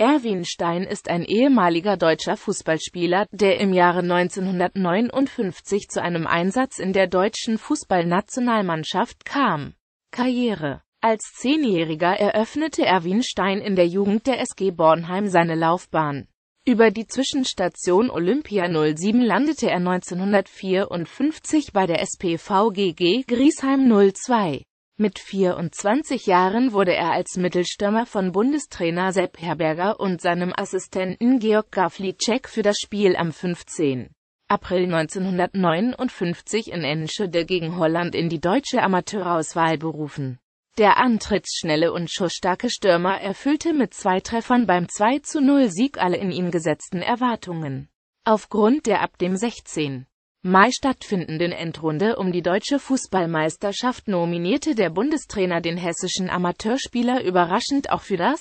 Erwin Stein ist ein ehemaliger deutscher Fußballspieler, der im Jahre 1959 zu einem Einsatz in der deutschen Fußballnationalmannschaft kam. Karriere Als Zehnjähriger eröffnete Erwin Stein in der Jugend der SG Bornheim seine Laufbahn. Über die Zwischenstation Olympia 07 landete er 1954 bei der SPVGG Griesheim 02. Mit 24 Jahren wurde er als Mittelstürmer von Bundestrainer Sepp Herberger und seinem Assistenten Georg Gawlicek für das Spiel am 15. April 1959 in Enschede gegen Holland in die deutsche Amateurauswahl berufen. Der antrittsschnelle und schussstarke Stürmer erfüllte mit zwei Treffern beim 2-0-Sieg zu alle in ihm gesetzten Erwartungen. Aufgrund der ab dem 16. Mai stattfindenden Endrunde um die deutsche Fußballmeisterschaft nominierte der Bundestrainer den hessischen Amateurspieler überraschend auch für das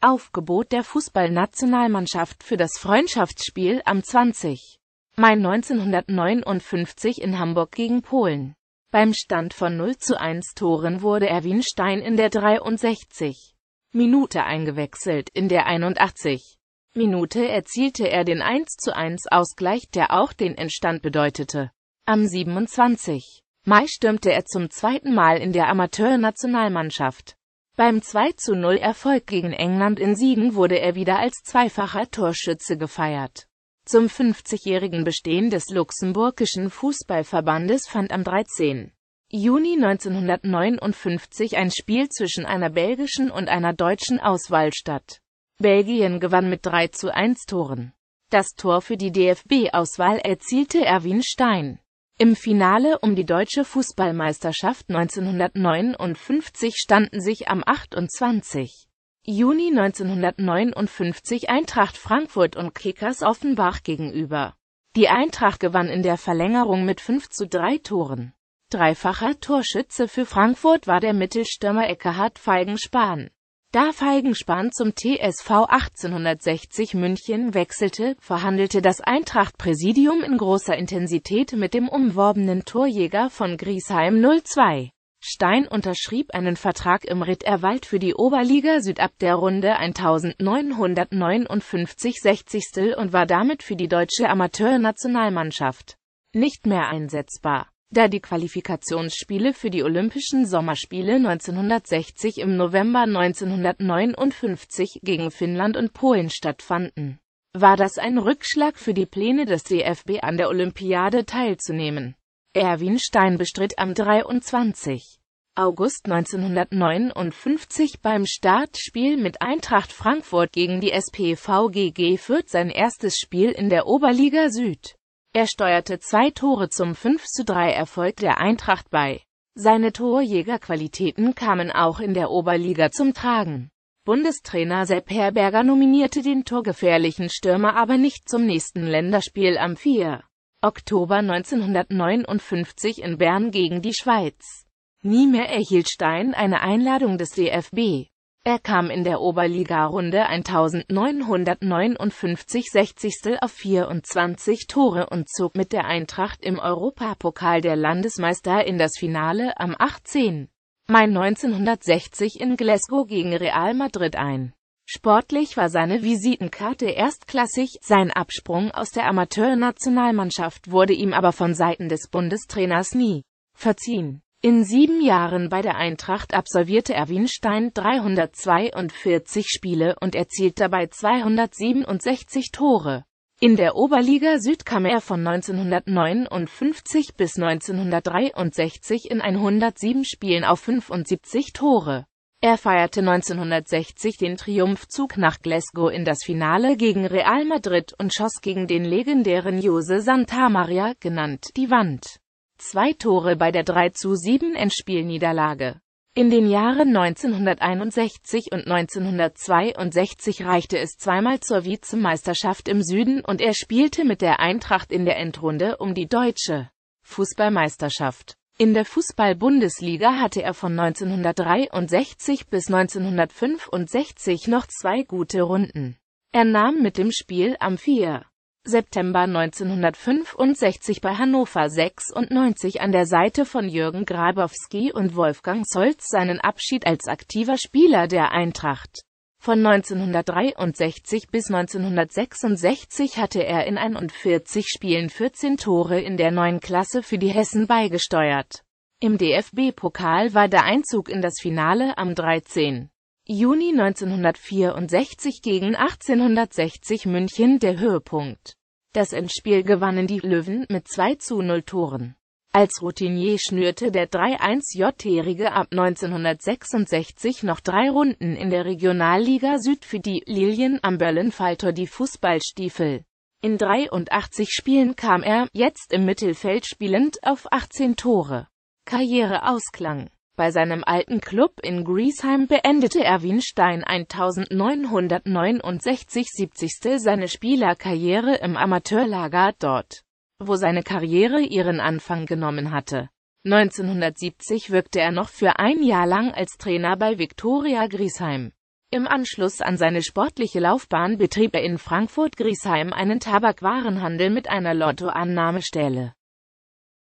Aufgebot der Fußballnationalmannschaft für das Freundschaftsspiel am 20. Mai 1959 in Hamburg gegen Polen. Beim Stand von 0 zu 1 Toren wurde Erwin Stein in der 63. Minute eingewechselt, in der 81. Minute erzielte er den 1 zu 1 Ausgleich, der auch den Entstand bedeutete. Am 27. Mai stürmte er zum zweiten Mal in der Amateurnationalmannschaft. Beim 2 zu 0 Erfolg gegen England in Siegen wurde er wieder als zweifacher Torschütze gefeiert. Zum 50-jährigen Bestehen des luxemburgischen Fußballverbandes fand am 13. Juni 1959 ein Spiel zwischen einer belgischen und einer deutschen Auswahl statt. Belgien gewann mit 3 zu 1 Toren. Das Tor für die DFB-Auswahl erzielte Erwin Stein. Im Finale um die deutsche Fußballmeisterschaft 1959 standen sich am 28. Juni 1959 Eintracht Frankfurt und Kickers Offenbach gegenüber. Die Eintracht gewann in der Verlängerung mit 5 zu 3 Toren. Dreifacher Torschütze für Frankfurt war der Mittelstürmer Eckhard Feigenspahn. Da Feigenspan zum TSV 1860 München wechselte, verhandelte das Eintracht-Präsidium in großer Intensität mit dem umworbenen Torjäger von Griesheim 02. Stein unterschrieb einen Vertrag im Ritterwald für die Oberliga Süd ab der Runde 1959 60. und war damit für die deutsche Amateurnationalmannschaft nicht mehr einsetzbar. Da die Qualifikationsspiele für die Olympischen Sommerspiele 1960 im November 1959 gegen Finnland und Polen stattfanden, war das ein Rückschlag für die Pläne des DFB an der Olympiade teilzunehmen. Erwin Stein bestritt am 23. August 1959 beim Startspiel mit Eintracht Frankfurt gegen die SPVGG Fürth sein erstes Spiel in der Oberliga Süd. Er steuerte zwei Tore zum 5 zu 3 Erfolg der Eintracht bei. Seine Torjägerqualitäten kamen auch in der Oberliga zum Tragen. Bundestrainer Sepp Herberger nominierte den torgefährlichen Stürmer aber nicht zum nächsten Länderspiel am 4. Oktober 1959 in Bern gegen die Schweiz. Nie mehr erhielt Stein eine Einladung des DFB. Er kam in der Oberligarunde 1959 60. auf 24 Tore und zog mit der Eintracht im Europapokal der Landesmeister in das Finale am 18. Mai 1960 in Glasgow gegen Real Madrid ein. Sportlich war seine Visitenkarte erstklassig, sein Absprung aus der Amateurnationalmannschaft wurde ihm aber von Seiten des Bundestrainers nie verziehen. In sieben Jahren bei der Eintracht absolvierte Erwin Stein 342 Spiele und erzielt dabei 267 Tore. In der Oberliga Süd kam er von 1959 bis 1963 in 107 Spielen auf 75 Tore. Er feierte 1960 den Triumphzug nach Glasgow in das Finale gegen Real Madrid und schoss gegen den legendären Jose Santamaria, genannt die Wand zwei Tore bei der 3 zu 7 Endspielniederlage. In den Jahren 1961 und 1962 reichte es zweimal zur Vizemeisterschaft im Süden und er spielte mit der Eintracht in der Endrunde um die deutsche Fußballmeisterschaft. In der Fußball-Bundesliga hatte er von 1963 bis 1965 noch zwei gute Runden. Er nahm mit dem Spiel am 4. September 1965 bei Hannover 96 an der Seite von Jürgen Grabowski und Wolfgang Solz seinen Abschied als aktiver Spieler der Eintracht. Von 1963 bis 1966 hatte er in 41 Spielen 14 Tore in der neuen Klasse für die Hessen beigesteuert. Im DFB-Pokal war der Einzug in das Finale am 13. Juni 1964 gegen 1860 München der Höhepunkt. Das Endspiel gewannen die Löwen mit 2 zu 0 Toren. Als Routinier schnürte der 3-1-J-Jährige ab 1966 noch drei Runden in der Regionalliga Süd für die Lilien am Böllenfalter die Fußballstiefel. In 83 Spielen kam er, jetzt im Mittelfeld spielend, auf 18 Tore. Karriereausklang bei seinem alten Club in Griesheim beendete Erwin Stein 1969 70. seine Spielerkarriere im Amateurlager dort, wo seine Karriere ihren Anfang genommen hatte. 1970 wirkte er noch für ein Jahr lang als Trainer bei Viktoria Griesheim. Im Anschluss an seine sportliche Laufbahn betrieb er in Frankfurt-Griesheim einen Tabakwarenhandel mit einer Lottoannahmestelle.